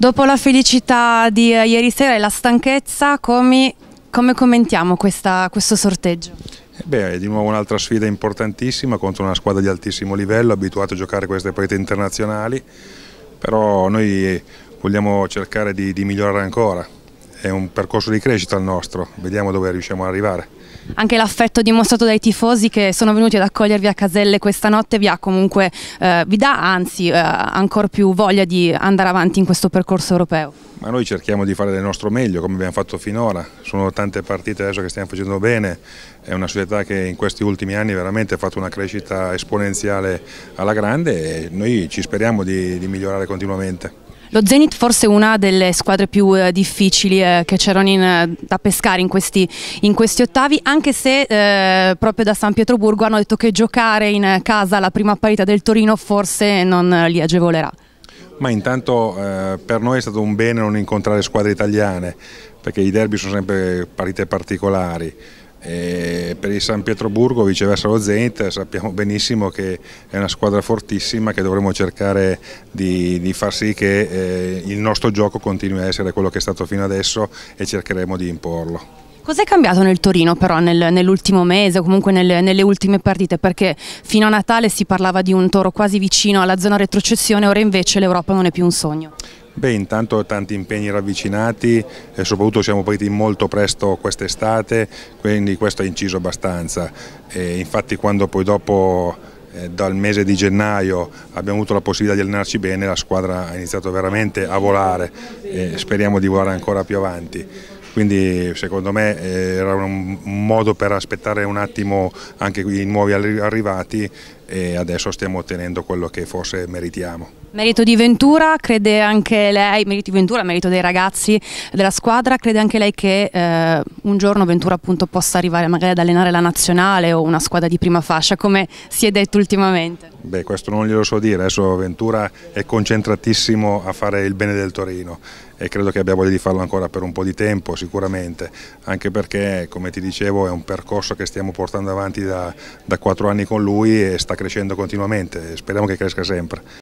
Dopo la felicità di eh, ieri sera e la stanchezza, come, come commentiamo questa, questo sorteggio? Eh beh, è di nuovo un'altra sfida importantissima contro una squadra di altissimo livello, abituata a giocare queste partite internazionali, però noi eh, vogliamo cercare di, di migliorare ancora, è un percorso di crescita il nostro, vediamo dove riusciamo ad arrivare. Anche l'affetto dimostrato dai tifosi che sono venuti ad accogliervi a Caselle questa notte vi, comunque, eh, vi dà anzi eh, ancora più voglia di andare avanti in questo percorso europeo? Ma noi cerchiamo di fare del nostro meglio come abbiamo fatto finora, sono tante partite adesso che stiamo facendo bene, è una società che in questi ultimi anni veramente ha fatto una crescita esponenziale alla grande e noi ci speriamo di, di migliorare continuamente. Lo Zenit forse è una delle squadre più eh, difficili eh, che c'erano eh, da pescare in questi, in questi, ottavi, anche se eh, proprio da San Pietroburgo hanno detto che giocare in casa la prima parità del Torino forse non li agevolerà. Ma intanto eh, per noi è stato un bene non incontrare squadre italiane, perché i derby sono sempre partite particolari. E per il San Pietroburgo viceversa lo Zenit sappiamo benissimo che è una squadra fortissima che dovremo cercare di, di far sì che eh, il nostro gioco continui a essere quello che è stato fino adesso e cercheremo di imporlo. Cos'è cambiato nel Torino però nel, nell'ultimo mese o comunque nel, nelle ultime partite? Perché fino a Natale si parlava di un toro quasi vicino alla zona retrocessione, ora invece l'Europa non è più un sogno. Beh, intanto tanti impegni ravvicinati e eh, soprattutto siamo partiti molto presto quest'estate, quindi questo ha inciso abbastanza. E infatti quando poi dopo eh, dal mese di gennaio abbiamo avuto la possibilità di allenarci bene, la squadra ha iniziato veramente a volare e speriamo di volare ancora più avanti quindi secondo me eh, era un modo per aspettare un attimo anche i nuovi arrivati e adesso stiamo ottenendo quello che forse meritiamo. Merito di Ventura, crede anche lei, merito di Ventura, merito dei ragazzi della squadra, crede anche lei che eh, un giorno Ventura appunto possa arrivare magari ad allenare la nazionale o una squadra di prima fascia come si è detto ultimamente? Beh questo non glielo so dire, adesso Ventura è concentratissimo a fare il bene del Torino e credo che abbia voglia di farlo ancora per un po' di tempo sicuramente, anche perché come ti dicevo è un percorso che stiamo portando avanti da, quattro anni con lui e sta crescendo continuamente speriamo che cresca sempre.